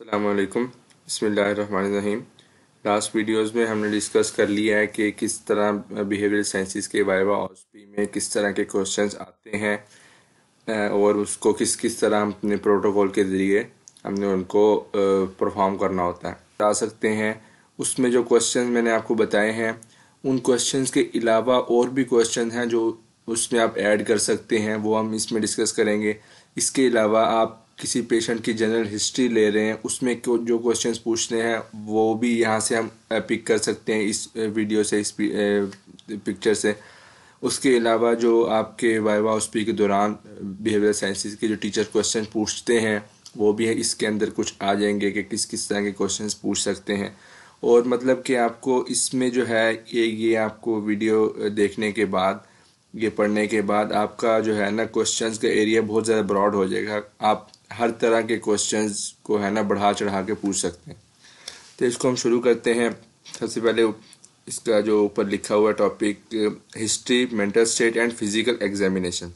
अल्लाम बसमीम last videos में हमने डिस्कस कर लिया है कि किस तरह बिहेवियर साइंसिस के वाइवा ऑसपी में किस तरह के क्वेश्चंस आते हैं और उसको किस किस तरह हम अपने प्रोटोकॉल के ज़रिए हमने उनको परफॉर्म करना होता है बता सकते हैं उसमें जो क्वेश्चन मैंने आपको बताए हैं उन क्वेश्चन के अलावा और भी क्वेश्चन हैं जो उसमें आप ऐड कर सकते हैं वो हम इसमें डिस्कस करेंगे इसके अलावा आप किसी पेशेंट की जनरल हिस्ट्री ले रहे हैं उसमें जो क्वेश्चन पूछने हैं वो भी यहाँ से हम पिक uh, कर सकते हैं इस वीडियो uh, से इस पिक्चर uh, से उसके अलावा जो आपके वाइवा उसपी के दौरान बिहेवियर साइंसिस के जो टीचर क्वेश्चन पूछते हैं वो भी है इसके अंदर कुछ आ जाएंगे कि किस किस तरह के क्वेश्चन पूछ सकते हैं और मतलब कि आपको इसमें जो है ये ये आपको वीडियो देखने के बाद ये पढ़ने के बाद आपका जो है ना क्वेश्चंस का एरिया बहुत ज़्यादा ब्रॉड हो जाएगा आप हर तरह के क्वेश्चंस को है ना बढ़ा चढ़ा के पूछ सकते हैं तो इसको हम शुरू करते हैं सबसे पहले इसका जो ऊपर लिखा हुआ topic history mental state and physical examination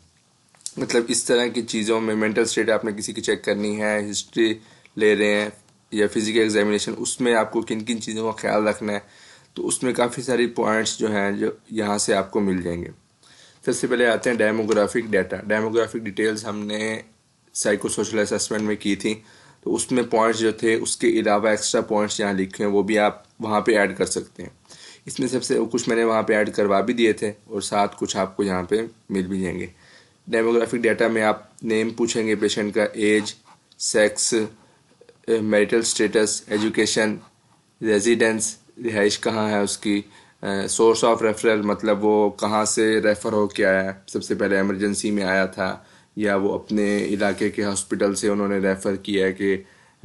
मतलब इस तरह की चीज़ों में मेंटल स्टेट आपने किसी की चेक करनी है हिस्ट्री ले रहे हैं या फिजिकल एग्जामिनेशन उसमें आपको किन किन चीज़ों का ख्याल रखना है तो उसमें काफ़ी सारी पॉइंट्स जो हैं जो यहाँ से आपको मिल जाएंगे सबसे पहले आते हैं डेमोग्राफिक डाटा डेमोग्राफिक डिटेल्स हमने साइको सोशल असेसमेंट में की थी तो उसमें पॉइंट्स जो थे उसके अलावा एक्स्ट्रा पॉइंट्स यहाँ लिखे हैं वो भी आप वहाँ पे ऐड कर सकते हैं इसमें सबसे कुछ मैंने वहाँ पे ऐड करवा भी दिए थे और साथ कुछ आपको यहाँ पे मिल भी जाएंगे डेमोग्राफिक डाटा में आप नेम पूछेंगे पेशेंट का age sex marital status education residence रिहाइश कहाँ है उसकी सोर्स ऑफ रेफरल मतलब वो कहाँ से रेफ़र हो के आया सबसे पहले एमरजेंसी में आया था या वो अपने इलाके के हॉस्पिटल से उन्होंने रेफ़र किया कि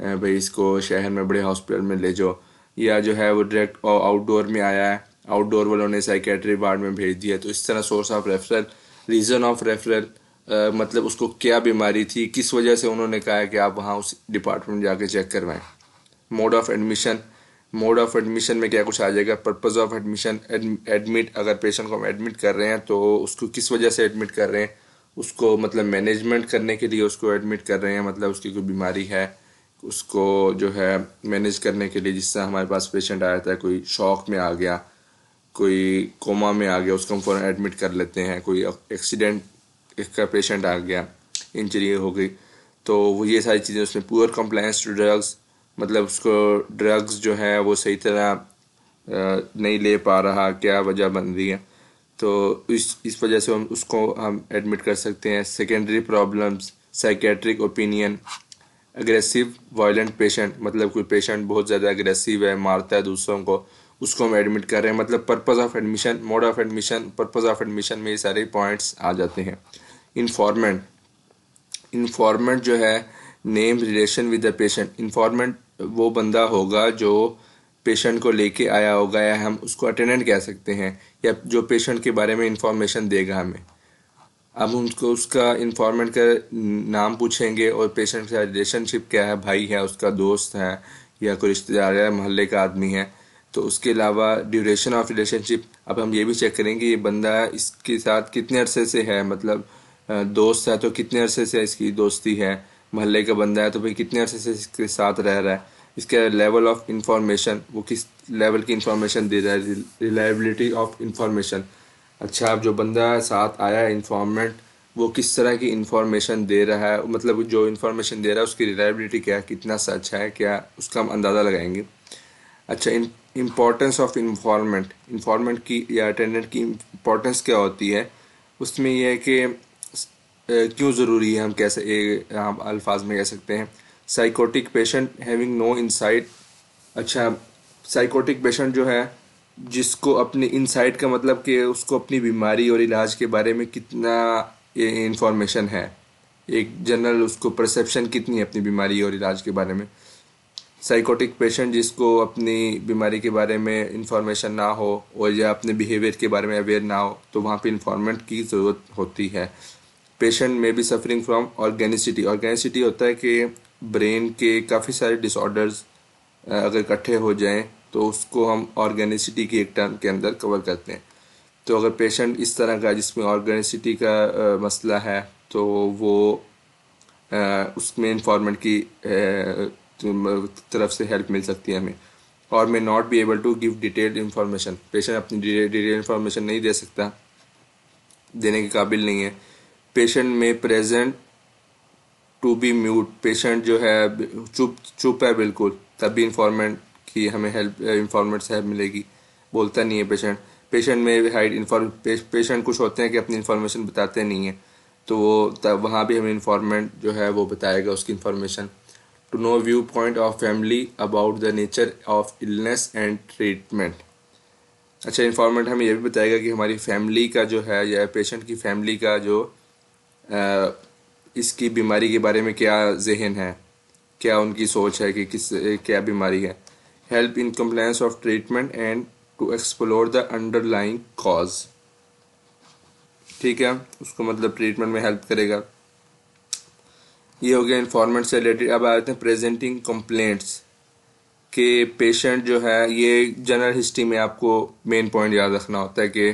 भाई इसको शहर में बड़े हॉस्पिटल में ले जाओ या जो है वो डायरेक्ट आउटडोर में आया है आउटडोर वालों ने साइकेट्री वार्ड में भेज दिया तो इस तरह source of referral reason of referral मतलब उसको क्या बीमारी थी किस वजह से उन्होंने कहा है कि आप वहाँ उस डिपार्टमेंट जाके चेक करवाएं mode of admission mode of admission में क्या कुछ आ जाएगा पर्पज़ ऑफ एडमिशन एडमिट अगर पेशेंट को हम एडमिट कर रहे हैं तो उसको किस वजह से एडमिट कर रहे हैं उसको मतलब मैनेजमेंट करने के लिए उसको एडमिट कर रहे हैं मतलब उसकी कोई बीमारी है उसको जो है मैनेज करने के लिए जिससे हमारे पास पेशेंट आया था कोई शौक में आ गया कोई कोमा में आ गया उसको हम फ़ौरन एडमिट कर लेते हैं कोई एक्सीडेंट का पेशेंट आ गया इंजरी हो गई तो वो ये सारी चीज़ें उसमें पुअर कंप्लायंस टू ड्रग्स मतलब उसको ड्रग्स जो है वो सही तरह नहीं ले पा रहा क्या वजह बन रही है तो इस इस वजह से हम उसको हम एडमिट कर सकते हैं secondary problems psychiatric opinion aggressive violent patient मतलब कोई पेशेंट बहुत ज़्यादा अग्रेसिव है मारता है दूसरों को उसको हम एडमिट कर रहे हैं मतलब purpose of admission mode of admission purpose of admission में ये सारे पॉइंट्स आ जाते हैं इन्फॉर्मेंट इन्फॉर्मेंट जो है name relation with the patient informant वो बंदा होगा जो पेशेंट को लेके आया होगा या हम उसको अटेंडेंट कह सकते हैं या जो पेशेंट के बारे में इंफॉर्मेशन देगा हमें अब उनको उसका इन्फॉर्मेंट का नाम पूछेंगे और पेशेंट का रिलेशनशिप क्या है भाई है उसका दोस्त है या कोई रिश्तेदार है मोहल्ले का आदमी है तो उसके अलावा ड्यूरेशन ऑफ रिलेशनशिप अब हम ये भी चेक करेंगे ये बंदा इसके साथ कितने अरसे से है मतलब दोस्त है तो कितने अरसे से इसकी दोस्ती है मोहल्ले का बंदा है तो भाई कितने अरसे से इसके साथ रह रहा है इसके लेवल ऑफ इंफॉर्मेशन वो किस लेवल की इंफॉर्मेशन दे रहा है रिलायबिलिटी ऑफ इंफॉर्मेशन अच्छा जो बंदा साथ आया है इन्फॉर्मेंट वो किस तरह की इंफॉर्मेशन दे रहा है मतलब जो इंफॉर्मेशन दे रहा है उसकी रिलायबिलिटी क्या है कितना सच है क्या उसका हम अंदाज़ा लगाएंगे अच्छा इम्पॉर्टेंस ऑफ इन्फॉर्मेंट इंफॉर्मेंट की या अटेंडेंट की इम्पोर्टेंस क्या होती है उसमें यह है कि क्यों ज़रूरी है हम कैसे हम अल्फाज में कह सकते हैं psychotic patient having no insight अच्छा साइकोटिक पेशेंट जो है जिसको अपनी इनसाइट का मतलब कि उसको अपनी बीमारी और इलाज के बारे में कितना ये है एक जनरल उसको परसेप्शन कितनी है अपनी बीमारी और इलाज के बारे में साइकोटिक पेशेंट जिसको अपनी बीमारी के बारे में इंफॉर्मेशन ना हो और या अपने बिहेवियर के बारे में अवेयर ना हो तो वहाँ पे इन्फॉर्मेंट की ज़रूरत होती है पेशेंट में be suffering from organicity organicity होता है कि ब्रेन के काफ़ी सारे डिसऑर्डर्स अगर इकट्ठे हो जाएं तो उसको हम ऑर्गेनिसिटी की एक टर्म के अंदर कवर करते हैं तो अगर पेशेंट इस तरह का जिसमें ऑर्गेनिसिटी का आ, मसला है तो वो आ, उसमें इन्फॉर्मेंट की आ, तरफ से हेल्प मिल सकती है हमें और may not be able to give detailed information patient अपनी डिटेल इन्फॉर्मेशन नहीं दे सकता देने के काबिल नहीं है पेशेंट में present to be mute patient जो है चुप चुप है बिल्कुल तब भी इंफॉर्मेंट की हमें हेल्प इंफॉर्मेंट से हेल्प मिलेगी बोलता नहीं है पेशेंट पेशेंट में हाइड पेशेंट कुछ होते हैं कि अपनी इन्फॉर्मेशन बताते नहीं है तो वो तब वहाँ भी हमें इन्फॉर्मेंट जो है वो बताएगा उसकी information to know view point of family about the nature of illness and treatment अच्छा इन्फॉर्मेंट हमें यह भी बताएगा कि हमारी फैमिली का जो है या पेशेंट की फैमिली का जो आ, इसकी बीमारी के बारे में क्या जहन है क्या उनकी सोच है कि किस क्या बीमारी है help in compliance of treatment and to explore the underlying cause ठीक है उसको मतलब ट्रीटमेंट में हेल्प करेगा ये हो गया इन्फॉर्मेंट से रिलेटेड अब आते हैं प्रेजेंटिंग कंप्लेंट्स के पेशेंट जो है ये जनरल हिस्ट्री में आपको मेन पॉइंट याद रखना होता है कि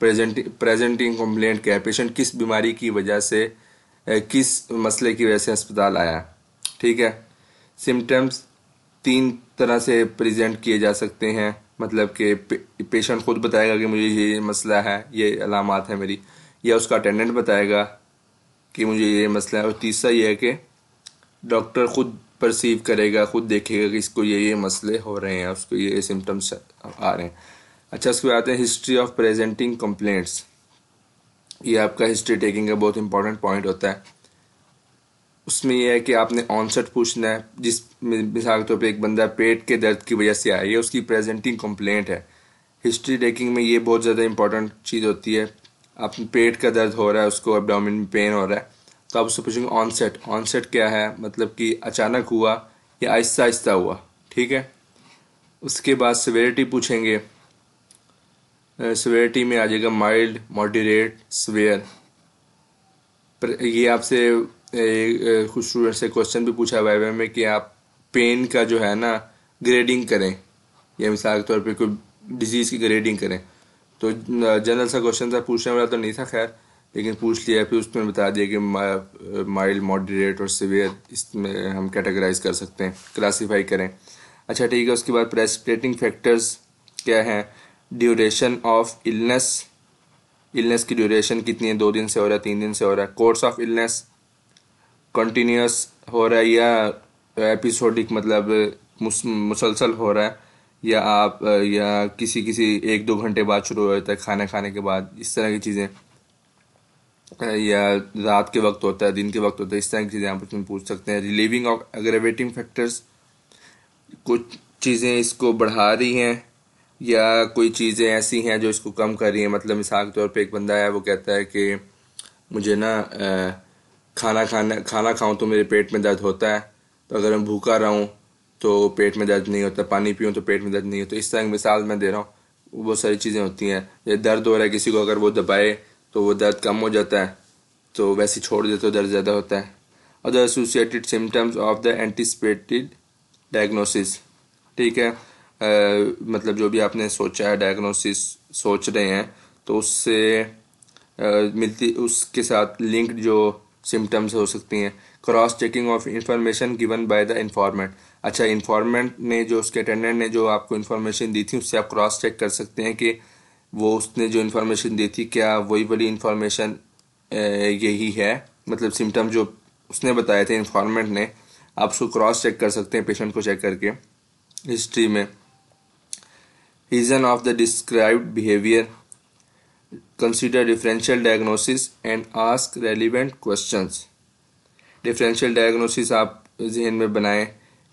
प्रेजेंटिंग प्रेजेंटिंग कंप्लेंट क्या है पेशेंट किस बीमारी की वजह से किस मसले की वजह से अस्पताल आया ठीक है सिम्टम्स तीन तरह से प्रेजेंट किए जा सकते हैं मतलब कि पे, पेशेंट खुद बताएगा कि मुझे ये मसला है ये अलामत है मेरी या उसका अटेंडेंट बताएगा कि मुझे ये मसला है और तीसरा ये है कि डॉक्टर खुद परसीव करेगा खुद देखेगा कि इसको ये ये मसले हो रहे हैं उसको ये सिम्टम्स आ रहे हैं अच्छा उसके बाद आते हैं हिस्ट्री ऑफ प्रेजेंटिंग कंप्लेंट्स ये आपका हिस्ट्री टेकिंग का बहुत इंपॉर्टेंट पॉइंट होता है उसमें यह है कि आपने ऑनसेट पूछना है जिस मिसाल के तौर पर एक बंदा पेट के दर्द की वजह से आया ये उसकी प्रेजेंटिंग कंप्लेंट है हिस्ट्री टेकिंग में ये बहुत ज़्यादा इंपॉर्टेंट चीज़ होती है आप पेट का दर्द हो रहा है उसको एबडामिन में पेन हो रहा है तो आप उससे पूछेंगे ऑनसेट ऑनसेट क्या है मतलब कि अचानक हुआ या आहिस्ता आहिस्ता हुआ ठीक है उसके बाद सवेरिटी पूछेंगे सवेरिटी में आ जाएगा माइल्ड मॉडरेट स्वेयर ये आपसे कुछ स्टूडेंट से क्वेश्चन भी पूछा वाई वाई में कि आप पेन का जो है ना ग्रेडिंग करें या मिसाल के तौर पे कोई डिजीज़ की ग्रेडिंग करें तो जनरल सा क्वेश्चन था पूछने वाला तो नहीं था खैर लेकिन पूछ लिया फिर उसमें बता दिया कि माइल्ड मॉडरेट और सिवियर इसमें हम कैटेगराइज कर सकते हैं क्लासीफाई करें अच्छा ठीक है उसके बाद प्रेसिपिटेटिंग फैक्टर्स क्या हैं ड्यूरेशन ऑफ इलनेस इलनेस की ड्यूरेशन कितनी है दो दिन से हो रहा है तीन दिन से हो रहा है कोर्स ऑफ इलनेस कंटिन्यूस हो रहा है या एपिसोडिक मतलब मुसलसल हो रहा है या आप या किसी किसी एक दो घंटे बाद शुरू हो जाता है खाना खाने के बाद इस तरह की चीज़ें या रात के वक्त होता है दिन के वक्त होता है इस तरह की चीज़ें आप उसमें पूछ सकते हैं रिलीविंग ऑफ एग्रेवेटिंग फैक्टर्स कुछ चीज़ें इसको बढ़ा रही हैं या कोई चीज़ें ऐसी हैं जो इसको कम कर रही हैं मतलब मिसाल के तौर पर एक बंदा है वो कहता है कि मुझे ना खाना खाना खाना खाऊं तो मेरे पेट में दर्द होता है तो अगर मैं भूखा रहूं तो पेट में दर्द नहीं होता पानी पीऊँ तो पेट में दर्द नहीं होता इस तरह की मिसाल मैं दे रहा हूँ वो सारी चीज़ें होती हैं जैसे दर्द हो रहा है किसी को अगर वो दबाए तो वो दर्द कम हो जाता है तो वैसे छोड़ दे तो दर्द ज़्यादा होता है और the associated symptoms of the anticipated diagnosis ठीक है मतलब जो भी आपने सोचा है डायग्नोसिस सोच रहे हैं तो उससे मिलती उसके साथ लिंक्ड जो सिम्टम्स हो सकती हैं cross checking of information given by the informant अच्छा इन्फॉर्मेंट ने जो उसके अटेंडेंट ने जो आपको इन्फॉर्मेशन दी थी उससे आप क्रॉस चेक कर सकते हैं कि वो उसने जो इन्फॉर्मेशन दी थी क्या वही वाली इन्फॉर्मेशन यही है मतलब सिम्टम जो उसने बताए थे इन्फॉर्मेंट ने आप उसको क्रॉस चेक कर सकते हैं पेशेंट को चेक करके हिस्ट्री में reason of the described behavior consider differential diagnosis and ask relevant questions differential diagnosis aap zehen mein banaye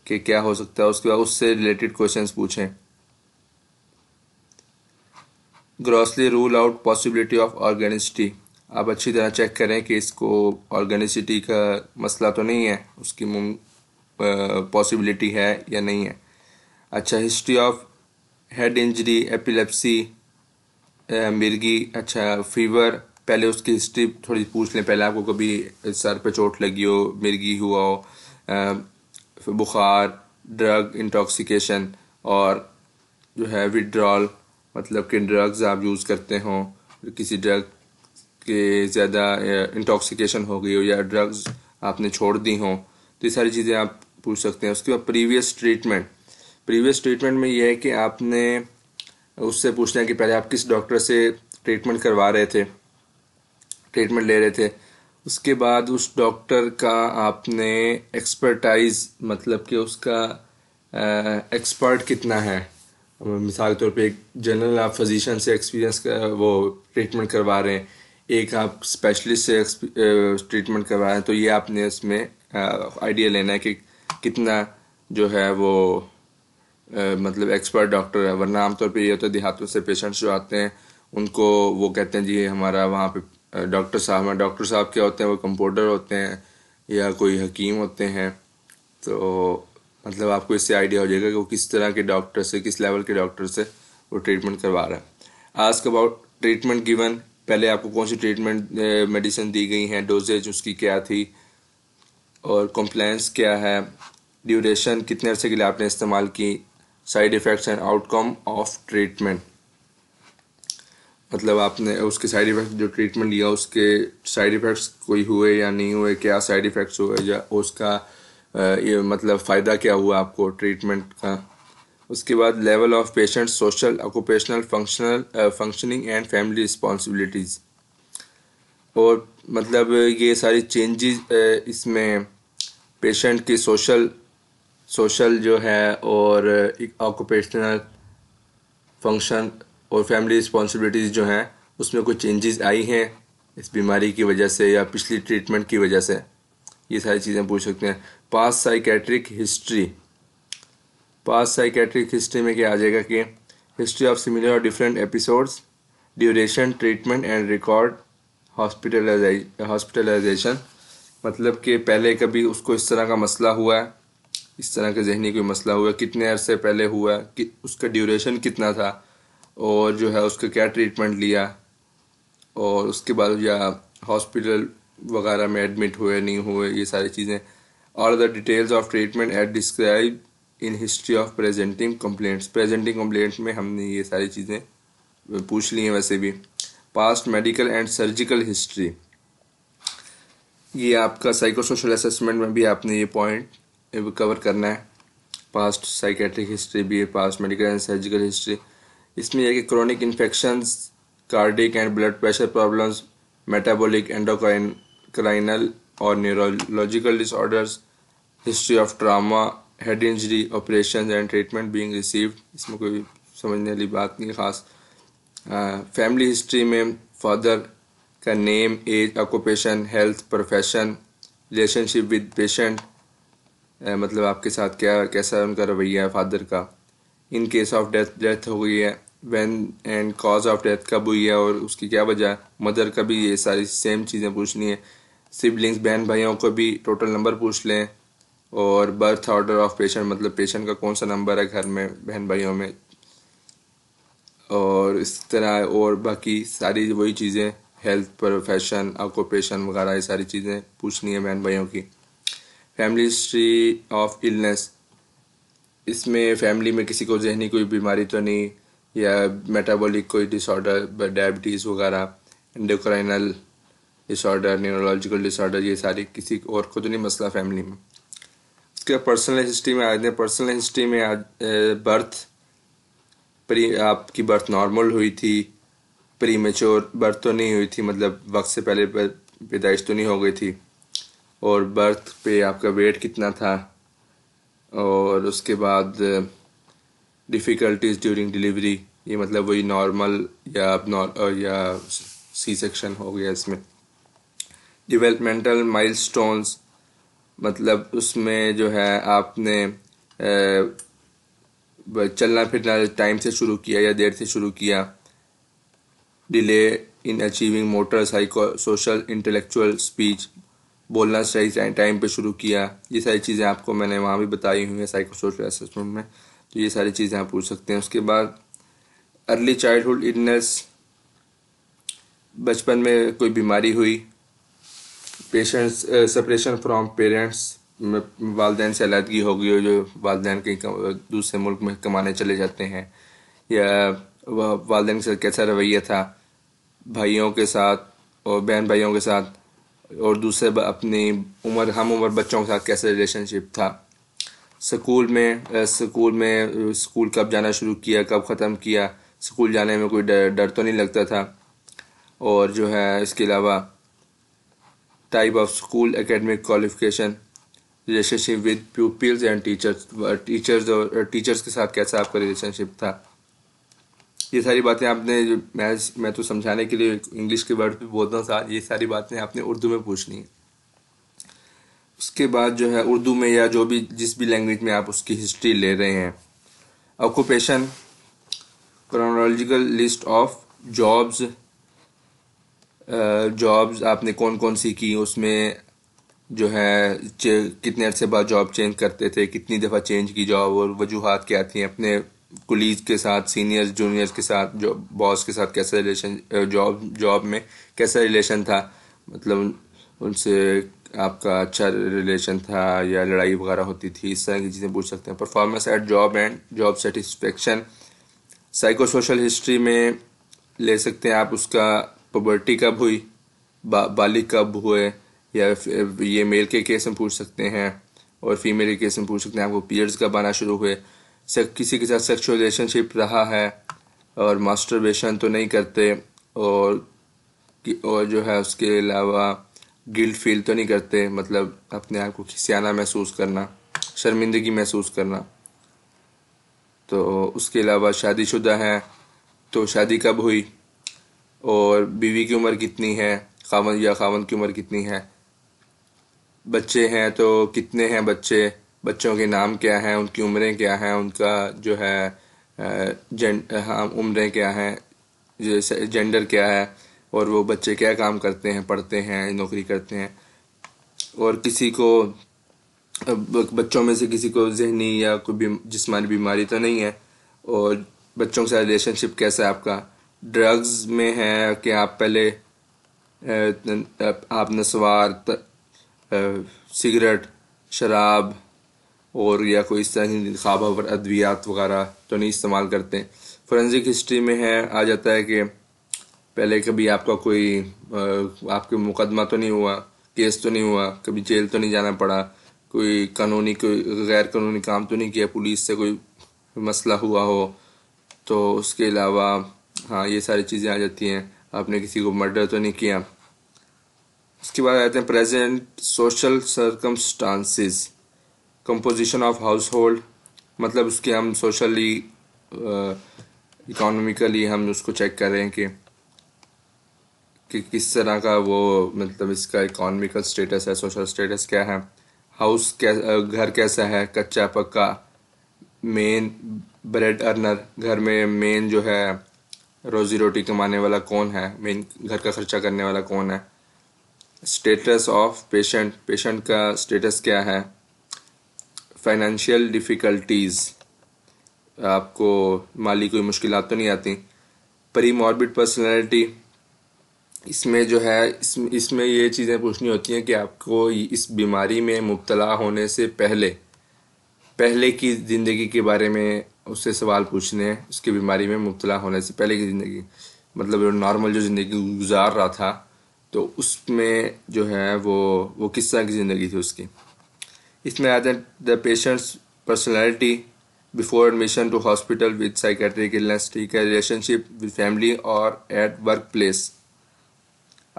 ki kya ho sakta hai uske baad usse related questions पूछें grossly rule out possibility of organicity आप अच्छी तरह check करें कि इसको ऑर्गेनिसिटी का मसला तो नहीं है उसकी पॉसिबिलिटी है या नहीं है अच्छा history of head injury epilepsy मिर्गी अच्छा फीवर पहले उसकी हिस्ट्री थोड़ी पूछ लें पहले आपको कभी सर पे चोट लगी हो मिर्गी हुआ हो बुखार ड्रग इंटॉक्सिकेशन और जो है विड्रॉल मतलब कि ड्रग्स आप यूज़ करते हो किसी ड्रग के ज़्यादा इंटॉक्सिकेशन हो गई हो या ड्रग्स आपने छोड़ दी हों तो ये सारी चीज़ें आप पूछ सकते हैं उसके बाद प्रीवियस ट्रीटमेंट प्रीवियस ट्रीटमेंट में यह है कि आपने उससे पूछना है कि पहले आप किस डॉक्टर से ट्रीटमेंट करवा रहे थे ट्रीटमेंट ले रहे थे उसके बाद उस डॉक्टर का आपने एक्सपर्टाइज मतलब कि उसका एक्सपर्ट कितना है मिसाल के तौर पे एक जनरल आप फिजिशियन से एक्सपीरियंस वो ट्रीटमेंट करवा रहे हैं एक आप स्पेशलिस्ट से ट्रीटमेंट करवा रहे हैं तो ये आपने इसमें आइडिया लेना है कि कितना जो है वो मतलब एक्सपर्ट डॉक्टर है वरना आमतौर पर ये होता है देहातों से पेशेंट्स जो आते हैं उनको वो कहते हैं जी हमारा वहाँ पे डॉक्टर साहब हैं डॉक्टर साहब क्या होते हैं वो कंपाउंडर होते हैं या कोई हकीम होते हैं तो मतलब आपको इससे आइडिया हो जाएगा कि वो किस तरह के डॉक्टर से किस लेवल के डॉक्टर से वो ट्रीटमेंट करवा रहा है आस्क अबाउट ट्रीटमेंट गिवन पहले आपको कौन सी ट्रीटमेंट मेडिसिन दी गई हैं डोजेज उसकी क्या थी और कंप्लेंस क्या है ड्यूरेशन कितने अरसे के लिए आपने इस्तेमाल की side effects and outcome of treatment मतलब आपने उसके साइड इफ़ेक्ट जो ट्रीटमेंट लिया उसके साइड इफ़ेक्ट्स कोई हुए या नहीं हुए क्या साइड इफ़ेक्ट्स हुए या उसका ये मतलब फ़ायदा क्या हुआ आपको ट्रीटमेंट का उसके बाद level of patient social occupational functional functioning and family responsibilities और मतलब ये सारी चेंजेस इसमें पेशेंट की सोशल सोशल जो है और ऑक्यूपेशनल फंक्शन और फैमिली रिस्पॉन्सिबिलिटीज़ जो हैं उसमें कुछ चेंजेस आई हैं इस बीमारी की वजह से या पिछली ट्रीटमेंट की वजह से ये सारी चीज़ें पूछ सकते हैं past psychiatric history past psychiatric history में क्या आ जाएगा कि हिस्ट्री ऑफ सिमिलर और different episodes duration treatment and record hospitalization मतलब कि पहले कभी उसको इस तरह का मसला हुआ है इस तरह का जहनी कोई मसला हुआ कितने अरसे पहले हुआ कि उसका ड्यूरेशन कितना था और जो है उसका क्या ट्रीटमेंट लिया और उसके बाद या हॉस्पिटल वगैरह में एडमिट हुए नहीं हुए ये सारी चीज़ें और the details of treatment at describe in history of presenting complaints presenting complaint में हमने ये सारी चीज़ें पूछ ली हैं वैसे भी past medical and surgical history ये आपका साइकोसोशल असेसमेंट में भी आपने ये पॉइंट कवर करना है पास्ट साइकेट्रिक हिस्ट्री भी है past medical and surgical history इसमें यह कि chronic infections cardiac and blood pressure problems metabolic क्राइनल और neurological disorders history of trauma head injury operation and treatment being received इसमें कोई समझने वाली बात नहीं खास फैमिली हिस्ट्री में फादर का name age occupation health profession relationship with patient मतलब आपके साथ क्या कैसा उनका रवैया है फादर का in case of death death हो गई है when and cause of death कब हुई है और उसकी क्या वजह है मदर का भी ये सारी सेम चीज़ें पूछनी है सिबलिंग्स बहन भाइयों को भी टोटल नंबर पूछ लें और बर्थ ऑर्डर ऑफ पेशेंट मतलब पेशेंट का कौन सा नंबर है घर में बहन भाइयों में और इस तरह और बाकी सारी वही चीज़ें हेल्थ प्रोफेशन ऑक्यूपेशन वगैरह ये सारी चीज़ें पूछनी है बहन भाइयों की फैमिली हिस्ट्री ऑफ इलनेस इसमें फैमिली में किसी को जहनी कोई बीमारी तो नहीं या मेटाबॉलिक कोई डिसऑर्डर डायबिटीज़ वगैरह इंडोक्राइनल डिसऑर्डर न्यूरोलॉजिकल डिसऑर्डर ये सारी किसी और को तो नहीं मसला फैमिली में उसके पर्सनल हिस्ट्री में आ जाते हैं पर्सनल हिस्ट्री में आज बर्थ प्री आपकी बर्थ नॉर्मल हुई थी प्री मेच्योर बर्थ तो नहीं हुई थी मतलब वक्त से पहले पैदाइश तो नहीं हो गई थी और बर्थ पे आपका वेट कितना था और उसके बाद डिफ़िकल्टीज़ ड्यूरिंग डिलीवरी ये मतलब वही नॉर्मल या अब या सी सेक्शन हो गया इसमें डिवेलपमेंटल माइल मतलब उसमें जो है आपने चलना फिरना टाइम से शुरू किया या देर से शुरू किया delay in achieving motor psycho social intellectual speech बोलना सही टाइम पे शुरू किया ये सारी चीज़ें आपको मैंने वहाँ भी बताई हुई है साइको सोशल असेसमेंट में तो ये सारी चीज़ें आप पूछ सकते हैं उसके बाद अर्ली चाइल्डहुड इडनेस बचपन में कोई बीमारी हुई पेशेंट्स सेपरेशन फ्रॉम पेरेंट्स वालदेन से अलहदगी हो गई हो जो वालदेन कहीं दूसरे मुल्क में कमाने चले जाते हैं या वह वालदेन के साथ कैसा रवैया था भाइयों के साथ और बहन भाइयों के साथ और दूसरे अपनी उम्र हम उम्र बच्चों के साथ कैसे रिलेशनशिप था स्कूल में स्कूल में स्कूल कब जाना शुरू किया कब ख़त्म किया स्कूल जाने में कोई डर डर तो नहीं लगता था और जो है इसके अलावा type of school academic qualification relationship with pupils and teachers teachers और टीचर्स के साथ कैसा आपका रिलेशनशिप था ये सारी बातें आपने मैं मैं तो समझाने के लिए इंग्लिश के वर्ड भी बोलता हूँ साथ ये सारी बातें आपने उर्दू में पूछनी है उसके बाद जो है उर्दू में या जो भी जिस भी लैंग्वेज में आप उसकी हिस्ट्री ले रहे हैं occupation chronological list of jobs jobs आपने कौन कौन सी की उसमें जो है कितने अरसे बाद जॉब चेंज करते थे कितनी दफ़ा चेंज की जॉब और वजूहत क्या थी अपने कुलीज के साथ सीनियर्स जूनियर्स के साथ जो बॉस के साथ कैसा रिलेशन जॉब जॉब में कैसा रिलेशन था मतलब उनसे आपका अच्छा रिलेशन था या लड़ाई वगैरह होती थी इस तरह की चीज़ें पूछ सकते हैं performance at job and job satisfaction psycho social history में ले सकते हैं आप उसका पबर्टी कब हुई बा, बालिक कब हुए या ये मेल के केस में पूछ सकते हैं और फीमेल के केस में पूछ सकते हैं आपको पीरियड्स कब आना शुरू हुए किसी के साथ सेक्सुअल रिलेशनशिप रहा है और मास्टरबेशन तो नहीं करते और और जो है उसके अलावा गिल्ट फील तो नहीं करते मतलब अपने आप को खिसियाना महसूस करना शर्मिंदगी महसूस करना तो उसके अलावा शादीशुदा है तो शादी कब हुई और बीवी की उम्र कितनी है खावन या खावन की उम्र कितनी है बच्चे हैं तो कितने हैं बच्चे बच्चों के नाम क्या हैं उनकी उम्रें क्या हैं उनका जो है जें हाँ उम्रें क्या हैं जैसे जेंडर क्या है और वो बच्चे क्या काम करते हैं पढ़ते हैं नौकरी करते हैं और किसी को बच्चों में से किसी को जहनी या कोई भी जिसमानी बीमारी तो नहीं है और बच्चों से रिलेशनशिप कैसा है आपका ड्रग्स में है कि आप पहले आप नस्वार सिगरेट शराब और या कोई इस तरह की निखाबा पर अद्वियात वगैरह तो नहीं इस्तेमाल करते हैं फोरेंसिक हिस्ट्री में है आ जाता है कि पहले कभी आपका कोई आपके मुकदमा तो नहीं हुआ केस तो नहीं हुआ कभी जेल तो नहीं जाना पड़ा कोई कानूनी कोई गैर कानूनी काम तो नहीं किया पुलिस से कोई मसला हुआ हो तो उसके अलावा हाँ ये सारी चीज़ें आ जाती हैं आपने किसी को मर्डर तो नहीं किया उसके बाद आते हैं present social circumstances composition of household मतलब उसके हम सोशली इकोनॉमिकली uh, हम उसको चेक करें कि कि किस तरह का वो मतलब इसका इकोनॉमिकल स्टेटस है सोशल स्टेटस क्या है हाउस कैसा uh, घर कैसा है कच्चा पक्का मेन ब्रेड अर्नर घर में मेन जो है रोजी रोटी कमाने वाला कौन है मेन घर का खर्चा करने वाला कौन है स्टेटस ऑफ पेशेंट पेशेंट का स्टेटस क्या है फाइनेंशियल डिफ़िकल्टीज़ आपको माली कोई मुश्किल तो नहीं आती परी मॉर्बिड पर्सनैलिटी इसमें जो है इस इसमें ये चीज़ें पूछनी होती हैं कि आपको इस बीमारी में मुबतला होने से पहले पहले की ज़िंदगी के बारे में उससे सवाल पूछने हैं उसकी बीमारी में मुबतला होने से पहले की ज़िंदगी मतलब नॉर्मल जो ज़िंदगी गुजार रहा था तो उसमें जो है वो वो किस तरह की ज़िंदगी थी उसकी इसमें आते हैं the patient's personality before admission to hospital with psychiatric illness ठीक है रिलेशनशिप विद फैमिली और एट वर्क प्लेस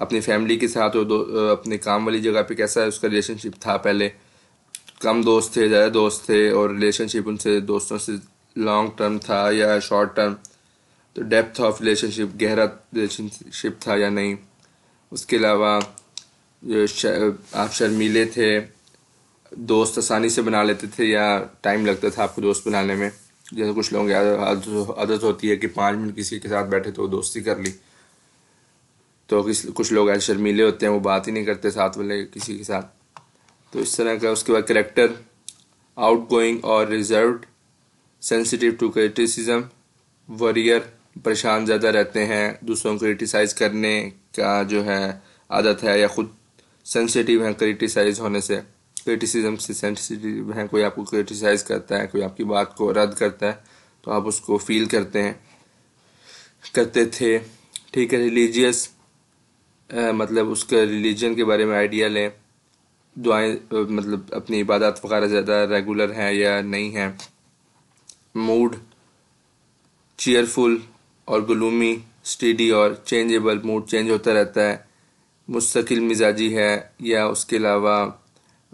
अपनी फैमिली के साथ और अपने काम वाली जगह पे कैसा है उसका रिलेशनशिप था पहले कम दोस्त थे ज़्यादा दोस्त थे और रिलेशनशिप उनसे दोस्तों से लॉन्ग टर्म था या शॉर्ट टर्म तो डेप्थ ऑफ रिलेशनशिप गहरा रिलेशनशिप था या नहीं उसके अलावा आप शर्मीले थे दोस्त आसानी से बना लेते थे या टाइम लगता था आपको दोस्त बनाने में जैसे कुछ लोगों की आदत होती है कि पाँच मिनट किसी के साथ बैठे तो दोस्ती कर ली तो किस कुछ लोग ऐसे शर्मीले होते हैं वो बात ही नहीं करते साथ वाले किसी के साथ तो इस तरह का उसके बाद करेक्टर आउट गोइंग और reserve sensitive to criticism worrier परेशान ज़्यादा रहते हैं दूसरों को क्रिटिसाइज़ करने का जो है आदत है या खुद सेंसिटिव हैं क्रिटिसाइज होने से क्रिटिसिज्म से सेंसिटिव हैं कोई आपको क्रिटिसाइज़ करता है कोई आपकी बात को रद्द करता है तो आप उसको फील करते हैं करते थे ठीक है रिलीजियस मतलब उसके रिलीजन के बारे में आइडिया लें दुआएं मतलब अपनी इबादत वगैरह ज़्यादा रेगुलर हैं या नहीं हैं मूड चेयरफुल और गुलूमी स्टडी और चेंजेबल मूड चेंज होता रहता है मुस्तकिल मिजाजी है या उसके अलावा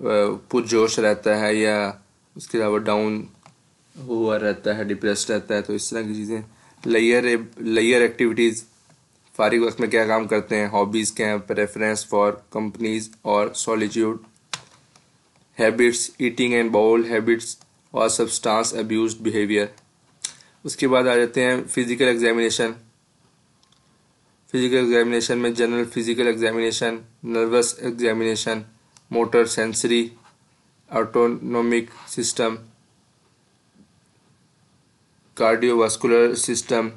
पुरजोश रहता है या उसके अलावा डाउन हुआ रहता है डिप्रेस रहता है तो इस तरह की चीज़ें लेयर लेयर एक्टिविटीज़ फारिग वक्त में क्या काम करते हैं हॉबीज़ क्या हैं प्रेफरेंस फॉर कंपनीज और solitude habits eating and bowel habits और सबस्टांस अब्यूज बिहेवियर उसके बाद आ जाते हैं फिजिकल एग्जामिनेशन फिजिकल एग्जामिनेशन में general physical examination nervous examination motor sensory autonomic system cardiovascular system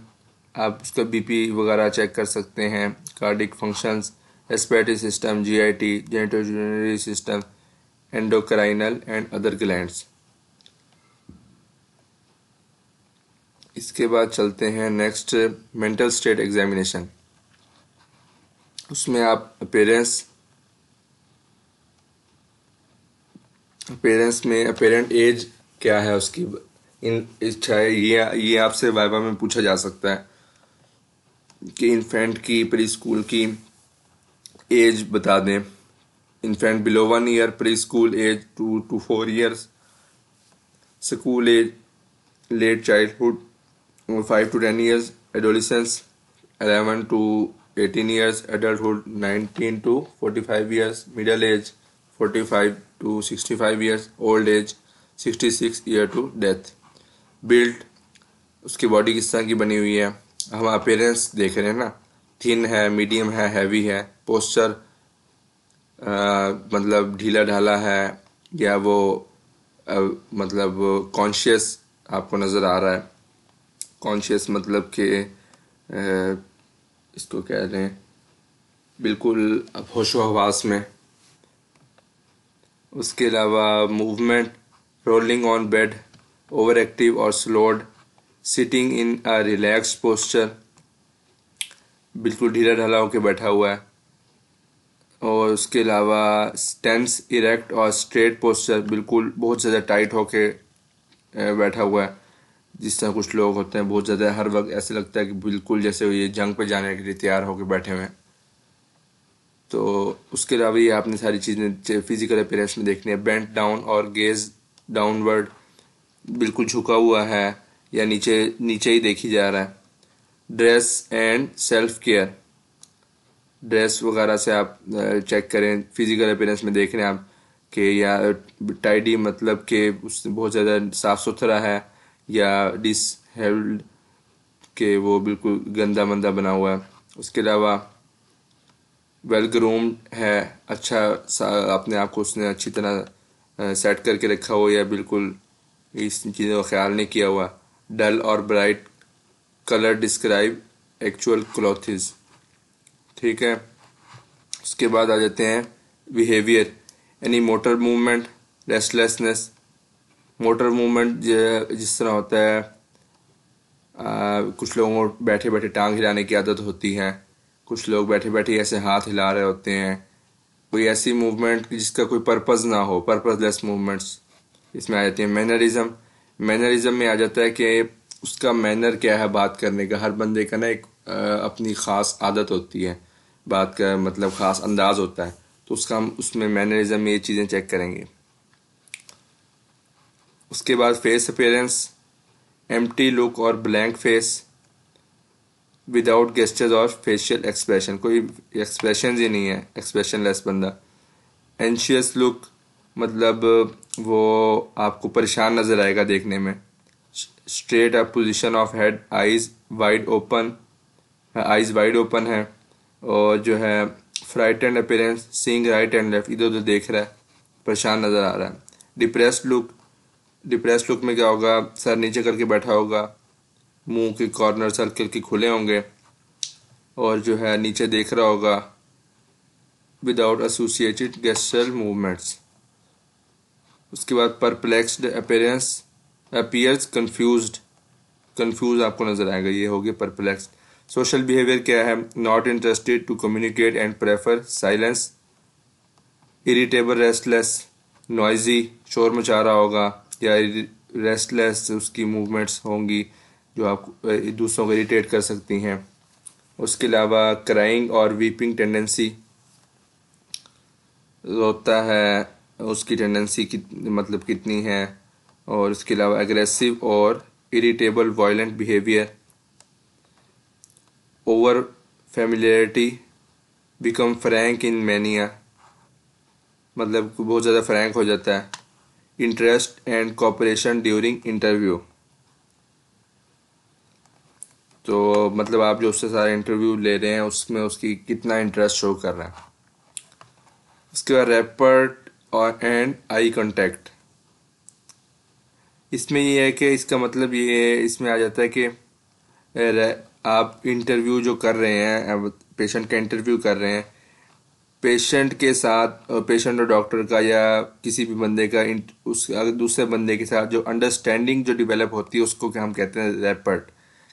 आप उसका बीपी वगैरह चेक कर सकते हैं cardiac functions aseptic system GIT genitourinary system endocrinal and other glands इसके बाद चलते हैं नेक्स्ट मेंटल स्टेट एग्जामिनेशन उसमें आप अपेरेंस पेरेंट्स में पेरेंट एज क्या है उसकी इन इच्छा है ये ये आपसे वाइवा में पूछा जा सकता है कि इन्फेंट की प्री स्कूल की एज बता दें infant below one year preschool age two to four years school age late childhood five to ten years adolescence eleven to eighteen years adulthood nineteen to forty five years middle age 45 to 65 years old age 66 year to death build उसकी body किस तरह की बनी हुई है हम appearance देख रहे हैं ना थिन है मीडियम है हैवी है पोस्चर मतलब ढीला ढाला है या वो आ, मतलब कॉन्शियस आपको नज़र आ रहा है कॉन्शियस मतलब आ, इसको कह रहे हैं बिल्कुल होशो हवास में उसके अलावा movement rolling on bed over active और slowed sitting in a relax posture बिल्कुल ढीला ढला होकर बैठा हुआ है और उसके अलावा स्टेंस इरेक्ट और स्ट्रेट पोस्चर बिल्कुल बहुत ज़्यादा टाइट होके बैठा हुआ है जिस तरह कुछ लोग होते हैं बहुत ज़्यादा हर वक्त ऐसे लगता है कि बिल्कुल जैसे ये जंग पे जाने के लिए तैयार होकर बैठे हुए हैं तो उसके अलावा ये आपने सारी चीज़ें फिजिकल अपेयरेंस में देखनी है बेंट डाउन और गेज डाउनवर्ड बिल्कुल झुका हुआ है या नीचे नीचे ही देखी जा रहा है dress and self care dress वगैरह से आप चेक करें फिजिकल अपेयरेंस में देख रहे हैं आप कि या टाइडी मतलब कि उस बहुत ज़्यादा साफ सुथरा है या डिसहेल्ड के वो बिल्कुल गंदा मंदा बना हुआ है उसके अलावा वेल ग्रूम्ड है अच्छा सा अपने आप को उसने अच्छी तरह सेट करके रखा हो या बिल्कुल इस चीज़ों का ख्याल नहीं किया हुआ डल और bright colour describe actual clothes ठीक है उसके बाद आ जाते हैं बिहेवियर यानी motor movement restlessness motor movement जिस तरह होता है आ, कुछ लोगों को बैठे बैठे टांग हिलाने की आदत होती है कुछ लोग बैठे बैठे ऐसे हाथ हिला रहे होते हैं कोई ऐसी मूवमेंट जिसका कोई पर्पज़ ना हो पर्पजलेस मूवमेंट्स इसमें आ जाती है मैनरिज्म मैनरिज्म में आ जाता है कि उसका मैनर क्या है बात करने का हर बंदे का ना एक अपनी ख़ास आदत होती है बात का मतलब ख़ास अंदाज होता है तो उसका हम उसमें मैनरिज्म में ये चीज़ें चेक करेंगे उसके बाद फेस अपेयरेंस एम्प्टी लुक और ब्लैंक फेस विदाउट गेस्टर्स और फेशियल एक्सप्रेशन कोई एक्सप्रेशन ही नहीं है एक्सप्रेशन लेस बंदा एनशियस लुक मतलब वो आपको परेशान नज़र आएगा देखने में straight up position of head eyes wide open eyes wide open है और जो है fright and appearance seeing right and left इधर उधर देख रहा है परेशान नज़र आ रहा है डिप्रेस लुक डिप्रेस लुक में क्या होगा सर नीचे करके बैठा होगा मुंह के कॉर्नर सर्कल के खुले होंगे और जो है नीचे देख रहा होगा विदाउट एसोसिएटेड गेस्टल मूवमेंट्स उसके बाद perplexed appearance appears confused confused आपको नज़र आएगा ये होगी परप्लेक्स सोशल बिहेवियर क्या है not interested to communicate and prefer silence irritable restless noisy शोर मचा रहा होगा या रेस्टलेस उसकी मूवमेंट्स होंगी जो आप दूसरों को इरीटेट कर सकती हैं उसके अलावा क्राइंग और वीपिंग टेंडेंसी होता है उसकी टेंडेंसी कित, मतलब कितनी है और उसके अलावा एग्रेसिव और irritable violent behaviour over familiarity become frank in mania मतलब बहुत ज़्यादा फ्रैंक हो जाता है interest and cooperation during interview तो मतलब आप जो उससे सारे इंटरव्यू ले रहे हैं उसमें उसकी कितना इंटरेस्ट शो कर रहे हैं उसके बाद रेपर्ट और एंड आई कॉन्टेक्ट इसमें ये है कि इसका मतलब ये इसमें आ जाता है कि आप इंटरव्यू जो कर रहे हैं पेशेंट का इंटरव्यू कर रहे हैं पेशेंट के साथ पेशेंट और डॉक्टर का या किसी भी बंदे का उस दूसरे बंदे के साथ जो अंडरस्टैंडिंग जो डेवलप होती है उसको हम कहते हैं रेपर्ट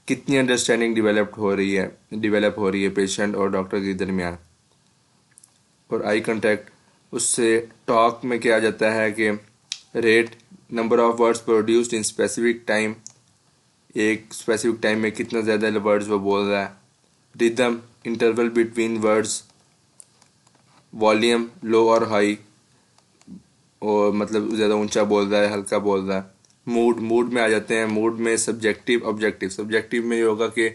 कितनी अंडरस्टैंडिंग डिवेलप्ड हो रही है डिवेलप हो रही है पेशेंट और डॉक्टर के दरमियान और आई कॉन्टेक्ट उससे टॉक में क्या जाता है कि rate number of words produced in specific time एक स्पेसिफिक टाइम में कितना ज़्यादा वर्ड्स वो बोल रहा है rhythm interval between words volume low और हाई और मतलब ज़्यादा ऊंचा बोल रहा है हल्का बोल रहा है मूड मूड में आ जाते हैं मूड में सब्जेक्टिव ऑब्जेक्टिव सब्जेक्टिव में ये होगा कि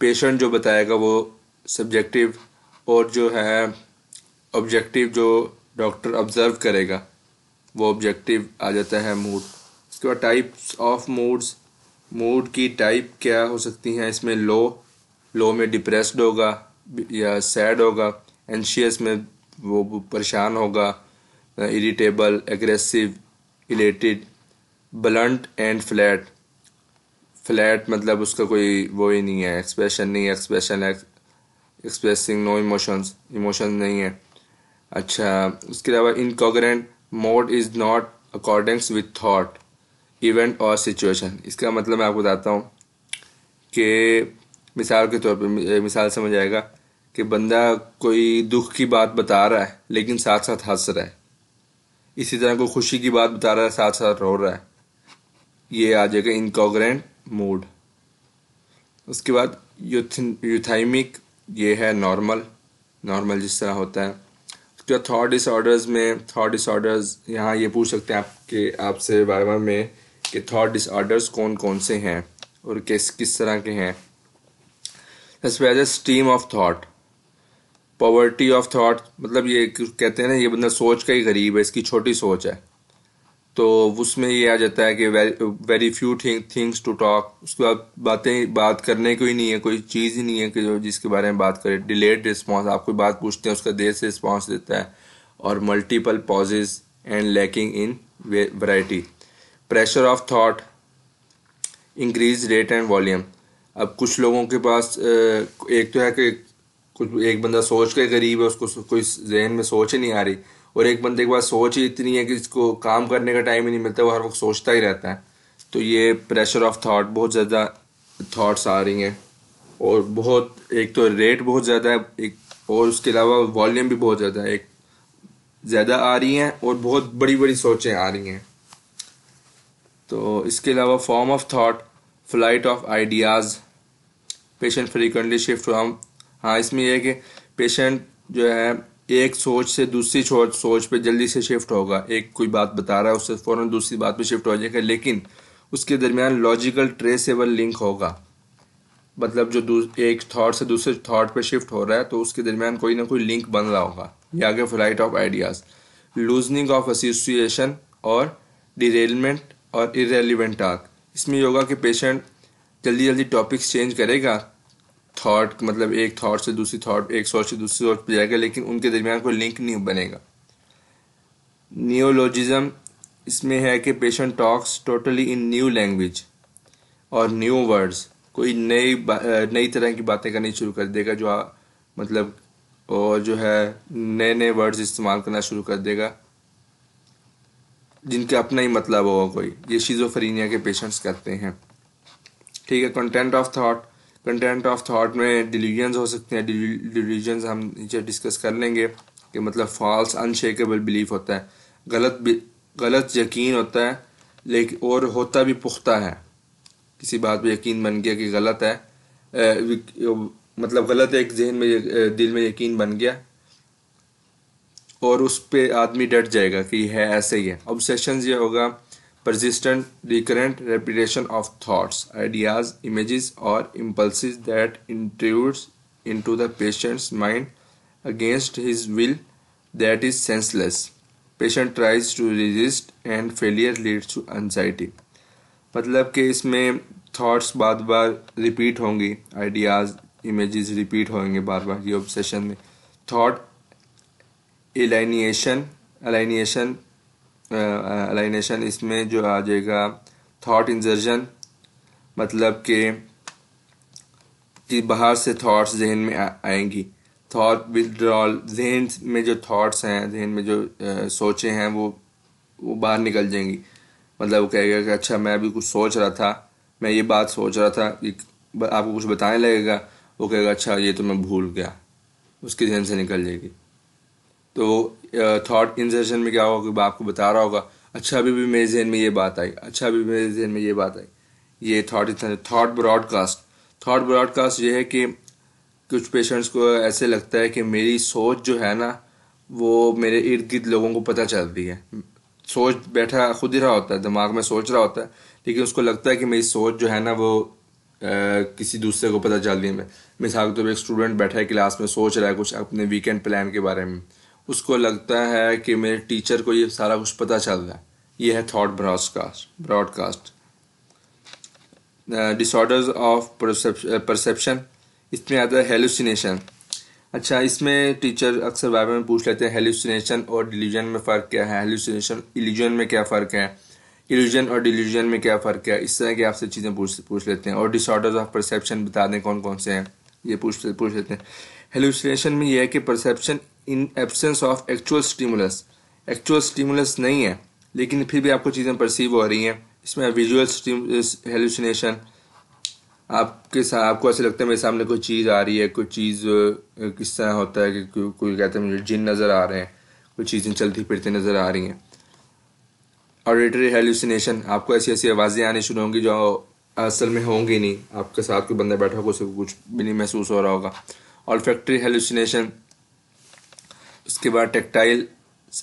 पेशेंट जो बताएगा वो सब्जेक्टिव और जो है ऑब्जेक्टिव जो डॉक्टर ऑब्जर्व करेगा वो ऑब्जेक्टिव आ जाता है मूड उसके बाद टाइप्स ऑफ मूड्स मूड की टाइप क्या हो सकती हैं इसमें लो लो में डिप्रेस्ड होगा या सैड होगा एनशियस में वो परेशान होगा irritable aggressive elated blunt and flat flat मतलब उसका कोई वो ही नहीं है एक्सप्रेशन नहीं है expression expressing no emotions emotions नहीं है अच्छा उसके अलावा incongruent mood is not according with thought event और सिचुएशन इसका मतलब मैं आपको बताता हूँ कि मिसाल के तौर पे मिसाल समझ आएगा कि बंदा कोई दुख की बात बता रहा है लेकिन साथ साथ हंस रहा है इसी तरह कोई खुशी की बात बता रहा है साथ साथ रो रहा है ये आ जाएगा इनकॉग्रेंट मोड उसके बाद यूथाइमिक ये है नॉर्मल नॉर्मल जिस तरह होता है उसके बाद थॉट डिसऑर्डर्स में थॉट डिसऑर्डर्स यहाँ ये पूछ सकते हैं आपके आपसे बार बार में कि थॉट डिसऑर्डर्स कौन कौन से हैं और किस किस तरह के हैं stream of thought poverty of thought मतलब ये कहते हैं ना ये बंदा सोच का ही गरीब है इसकी छोटी सोच है तो उसमें ये आ जाता है कि very few things to talk उसके बाद बातें बात करने को ही नहीं है कोई चीज़ ही नहीं है कि जो जिसके बारे में बात करें डिलेड रिस्पॉन्स आप कोई बात पूछते हैं उसका देर से रिस्पॉन्स देता है और multiple pauses and lacking in variety pressure of thought increase rate and volume अब कुछ लोगों के पास एक तो है कि कुछ एक बंदा सोच के गरीब है उसको कोई जहन में सोच ही नहीं आ रही और एक बंदे के पास सोच ही इतनी है कि इसको काम करने का टाइम ही नहीं मिलता वो हर वक्त सोचता ही रहता है तो ये प्रेशर ऑफ थाट बहुत ज़्यादा थाट्स आ रही हैं और बहुत एक तो रेट बहुत ज़्यादा है एक और उसके अलावा वॉल्यूम भी बहुत ज़्यादा है एक ज़्यादा आ रही हैं और बहुत बड़ी बड़ी सोचें आ रही हैं तो इसके अलावा form of thought flight of ideas patient frequently shift from हाँ इसमें यह है कि पेशेंट जो है एक सोच से दूसरी सोच सोच पे जल्दी से शिफ्ट होगा एक कोई बात बता रहा है उससे फ़ौरन दूसरी बात पे शिफ्ट हो जाएगा लेकिन उसके दरमियान लॉजिकल ट्रेसेबल लिंक होगा मतलब जो एक थॉट से दूसरे थॉट पे शिफ्ट हो रहा है तो उसके दरमियान कोई ना कोई लिंक बन रहा होगा ये आगे flight of ideas loosening of association और डिरेलमेंट और इरेलीवेंट टाक इसमें योगा के पेशेंट जल्दी जल्दी टॉपिक्स चेंज करेगा थॉट मतलब एक थॉट से दूसरी थॉट एक सोच से दूसरी सोच पर जाएगा लेकिन उनके दरमियान कोई लिंक नहीं बनेगा नियोलॉजिज्म इसमें है कि patient talks totally in new language और न्यू वर्ड्स कोई नई नई तरह की बातें करनी शुरू कर देगा जो आ, मतलब और जो है नए नए वर्ड्स इस्तेमाल करना शुरू कर देगा जिनका अपना ही मतलब होगा कोई ये शीजोफ्रीनिया के पेशेंट्स कहते हैं ठीक है content of thought content of thought में डिलीजन हो सकते हैं डिलीजन हम नीचे डिस्कस कर लेंगे कि मतलब फॉल्स अनशेकेबल बिलीफ होता है गलत गलत यकीन होता है लेकिन और होता भी पुख्ता है किसी बात पे यकीन बन गया कि गलत है ए, मतलब गलत एक जहन में दिल में यकीन बन गया और उस पर आदमी डट जाएगा कि है ऐसे ही है ऑब्सेशन ये होगा persistent recurrent repetition of thoughts ideas images or impulses that intrudes into the patient's mind against his will that is senseless patient tries to resist and failure leads to anxiety मतलब कि इसमें thoughts बार बार repeat होंगी ideas images repeat होंगे बार बार ये obsession में थॉट एलाइनिएशन अलाइनिएशन अलाइनेशन इसमें जो आ जाएगा थॉट इंजर्जन मतलब के कि बाहर से थॉट्स जहन में आ, आएंगी थॉट विदड्रॉल जहन में जो थॉट्स हैं जहन में जो आ, सोचे हैं वो वो बाहर निकल जाएंगी मतलब वो कहेगा कि अच्छा मैं अभी कुछ सोच रहा था मैं ये बात सोच रहा था आपको कुछ बताने लगेगा वो कहेगा अच्छा ये तो मैं भूल गया उसके जहन से निकल जाएगी तो थॉट सेशन में क्या होगा कि आपको बता रहा होगा अच्छा अभी भी मेरे जहन में ये बात आई अच्छा अभी भी मेरे जहन में ये बात आई ये thought in thought broadcast thought broadcast ये है कि कुछ पेशेंट्स को ऐसे लगता है कि मेरी सोच जो है ना वो मेरे इर्द गिर्द लोगों को पता चल रही है सोच बैठा खुद ही रहा होता है दिमाग में सोच रहा होता है लेकिन उसको लगता है कि मेरी सोच जो है ना वो आ, किसी दूसरे को पता चल रही है मिसाल के तौर पर एक स्टूडेंट बैठा है क्लास में सोच रहा है कुछ अपने वीकेंड प्लान के बारे में उसको लगता है कि मेरे टीचर को ये सारा कुछ पता चल रहा है ये है thought broadcast broadcast disorders of perception इसमें आता है हेलुसिनेशन अच्छा इसमें टीचर अक्सर बारे में पूछ लेते हैं हेलुसिनेशन और डिलीजन में फ़र्क क्या है हेलुसिनेशन इलीजन में क्या फ़र्क है इल्यूजन और डिलीजन में क्या फ़र्क है इस तरह की आपसे चीज़ें पूछ पूछ लेते हैं और डिसऑर्डर्स ऑफ परसेप्शन बता दें कौन कौन से हैं ये पूछ पूछ लेते हैं हेलुसिनेशन में यह है कि perception in absence of actual stimulus actual stimulus नहीं है लेकिन फिर भी आपको चीज़ें परसीव हो रही हैं इसमें विजुअल हेलुसिनेशन आपके साथ आपको ऐसे लगता है मेरे सामने कोई चीज़ आ रही है कोई चीज़ किस तरह होता है कि को, कोई कहते हैं मुझे जिन नज़र आ रहे हैं कोई चीज़ें चलती फिरती नज़र आ रही हैं ऑडिटरी हेलुसिनेशन आपको ऐसी ऐसी आवाज़ें आनी शुरू होंगी जो असल में होंगी नहीं आपके साथ कोई बंदा बैठा होगा उसे कुछ भी नहीं महसूस हो रहा होगा और फैक्ट्री हेलुसिनेशन उसके बाद टेक्टाइल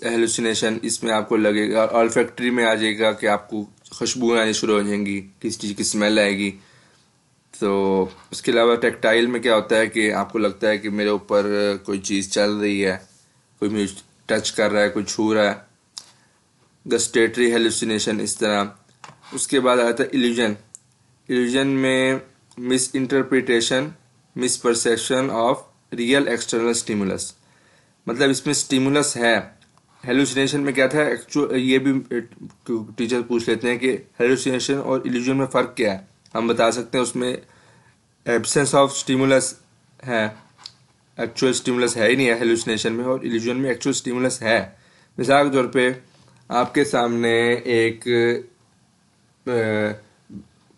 हेलुसिनेशन इसमें आपको लगेगा ऑल फैक्ट्री में आ जाएगा कि आपको खुशबू आनी शुरू हो जाएंगी किस चीज़ की स्मेल आएगी तो उसके अलावा टेक्टाइल में क्या होता है कि आपको लगता है कि मेरे ऊपर कोई चीज़ चल रही है कोई म्यूज टच कर रहा है कोई छू रहा है गस्टेटरी हेलुसिनेशन इस तरह उसके बाद आता है इल्यूजन इल्यूजन में misinterpretation misperception of real external stimulus मतलब इसमें स्टिमुलस है हेलुसिनेशन में क्या था एक्चुअल ये भी टीचर पूछ लेते हैं कि हेलुसिनेशन और इल्यूजन में फ़र्क क्या है हम बता सकते हैं उसमें एबसेंस ऑफ स्टिमुलस है एक्चुअल स्टिमुलस है ही नहीं है हेलुसिनेशन में और इल्यूजन में एक्चुअल स्टिमुलस है मिसाल के तौर पे आपके सामने एक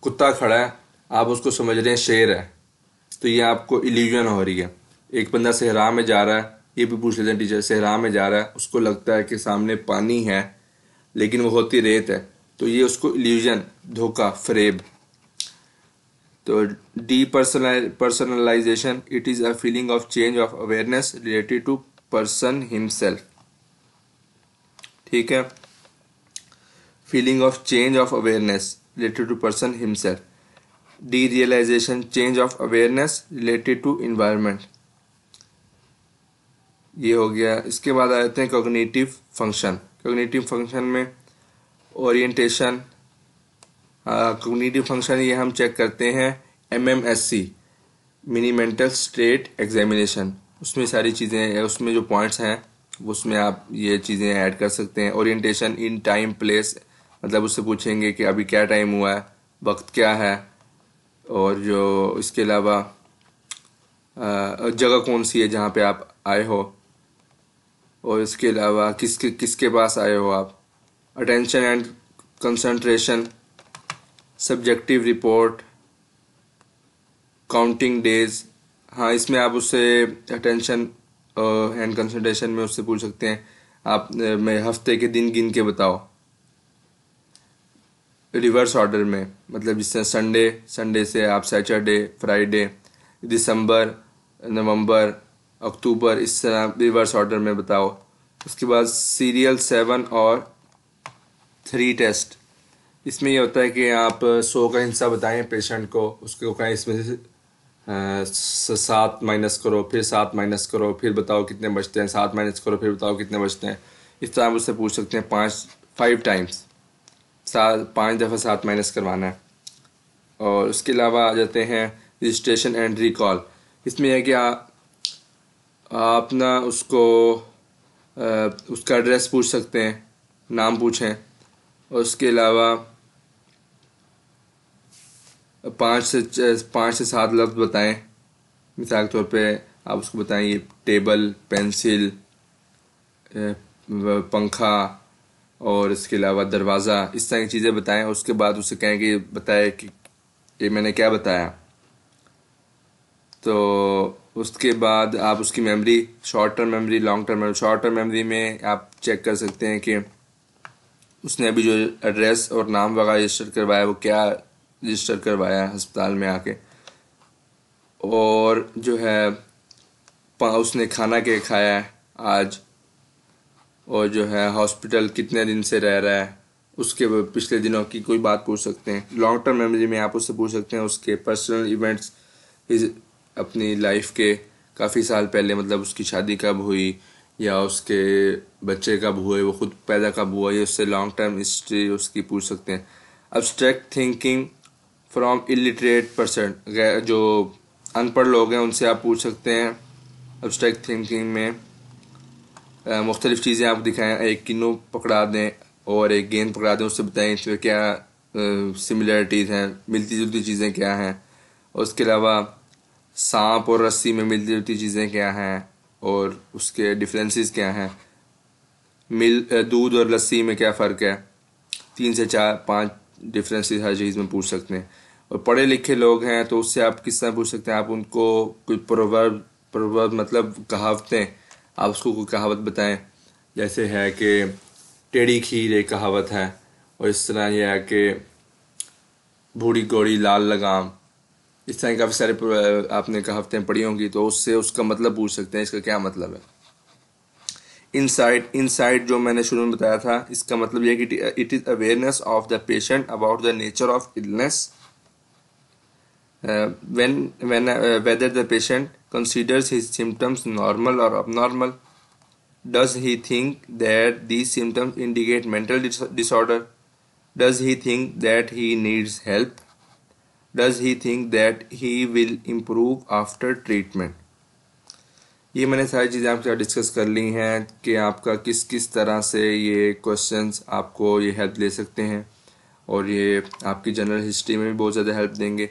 कुत्ता खड़ा है आप उसको समझ रहे हैं शेर है तो ये आपको इल्यूजन हो रही है एक बंदा सहरा में जा रहा है ये भी पूछ लेते हैं टीचर से राह में जा रहा है उसको लगता है कि सामने पानी है लेकिन वो होती रेत है तो ये उसको इल्यूजन धोखा फ्रेब तो depersonalisation it is a feeling of change of awareness related to person himself ठीक है feeling of change of awareness related to person himself derealisation change of awareness related to environment ये हो गया इसके बाद आ जाते हैं कॉग्निटिव फंक्शन कॉग्निटिव फंक्शन में ओरिएंटेशन कॉग्निटिव फंक्शन ये हम चेक करते हैं M M S C mini mental state examination उसमें सारी चीज़ें उसमें जो पॉइंट्स हैं उसमें आप ये चीज़ें ऐड कर सकते हैं ओरिएंटेशन इन टाइम प्लेस मतलब उससे पूछेंगे कि अभी क्या टाइम हुआ है वक्त क्या है और जो इसके अलावा जगह कौन सी है जहाँ पे आप आए हो और इसके अलावा किसके किसके पास आए हो आप attention and concentration subjective report counting days हाँ इसमें आप उससे अटेंशन एंड कंसंट्रेशन में उससे पूछ सकते हैं आप मैं हफ्ते के दिन गिन के बताओ रिवर्स ऑर्डर में मतलब जिससे संडे संडे से आप सैटरडे फ्राइडे दिसंबर नवंबर अक्टूबर इस रिवर्स ऑर्डर में बताओ उसके बाद सीरियल सेवन और थ्री टेस्ट इसमें यह होता है कि आप सौ का हिस्सा बताएं पेशेंट को उसके कहें इसमें से सात माइनस करो फिर सात माइनस करो फिर बताओ कितने बचते हैं सात माइनस करो फिर बताओ कितने बचते हैं इस तरह आप उससे पूछ सकते हैं पाँच फाइव टाइम्स सात पाँच दफ़ा सात माइनस करवाना है और उसके अलावा आ जाते हैं रजिस्ट्रेशन एंड रिकॉल इसमें यह कि आप ना उसको उसका एड्रेस पूछ सकते हैं नाम पूछें और उसके अलावा पाँच से पाँच से सात लफ्ज़ बताएं मिसाल के तौर पे आप उसको बताएं ये टेबल पेंसिल पंखा और इसके अलावा दरवाज़ा इस तरह की चीज़ें बताएं उसके बाद उसे कहें कि बताए कि ये मैंने क्या बताया तो उसके बाद आप उसकी memory short term memory long term memory short term memory में आप चेक कर सकते हैं कि उसने अभी जो एड्रेस और नाम वगैरह रजिस्टर करवाया वो क्या रजिस्टर करवाया है अस्पताल में आके और जो है उसने खाना क्या खाया है आज और जो है हॉस्पिटल कितने दिन से रह रहा है उसके पिछले दिनों की कोई बात पूछ सकते हैं लॉन्ग टर्म मेमोरी में आप उससे पूछ सकते हैं उसके पर्सनल इवेंट्स अपनी लाइफ के काफ़ी साल पहले मतलब उसकी शादी कब हुई या उसके बच्चे कब हुए वो खुद पैदा कब हुआ या उससे लॉन्ग टर्म हिस्ट्री उसकी पूछ सकते हैं abstract thinking from illiterate person जो अनपढ़ लोग हैं उनसे आप पूछ सकते हैं अब्स्ट्रैक्ट थिंकिंग में मुख्तलिफ़ चीज़ें आप दिखाएं एक किन्नू पकड़ा दें और एक गेंद पकड़ा दें उससे बताएं इसमें क्या सिमिलरिटीज़ हैं मिलती जुलती चीज़ें क्या हैं उसके अलावा सांप और रस्सी में मिलती जुलती चीज़ें क्या हैं और उसके डिफरेंसेस क्या हैं मिल दूध और लस्सी में क्या फ़र्क है तीन से चार पांच डिफरेंसेस हर चीज़ में पूछ सकते हैं और पढ़े लिखे लोग हैं तो उससे आप किस तरह पूछ सकते हैं आप उनको कोई प्रोवर्ब प्रोवर्ब मतलब कहावतें आप उसको कोई कहावत बताएं जैसे है कि टेढ़ी खीर एक कहावत है और इस तरह यह है कि भूढ़ी गोड़ी लाल लगाम इस तरह काफी सारे आपने कहावतें पढ़ी होंगी तो उससे उसका मतलब पूछ सकते हैं इसका क्या मतलब है इन इन इनसाइड जो मैंने शुरू में बताया था इसका मतलब यह कि it is awareness of the patient about the nature of illness when when whether the patient considers his symptoms normal और abnormal does he think that these symptoms indicate mental disorder does he think that he needs help does he think that he will improve after treatment ये मैंने सारी चीज़ें आपके साथ discuss कर ली हैं कि आपका किस किस तरह से ये क्वेश्चंस आपको ये हेल्प ले सकते हैं और ये आपकी जनरल हिस्ट्री में भी बहुत ज़्यादा हेल्प देंगे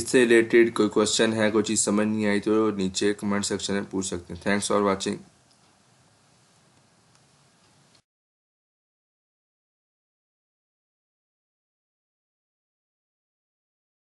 इससे रिलेटेड कोई क्वेश्चन है कोई चीज़ समझ नहीं आई तो नीचे कमेंट सेक्शन में पूछ सकते हैं थैंक्स फॉर वॉचिंग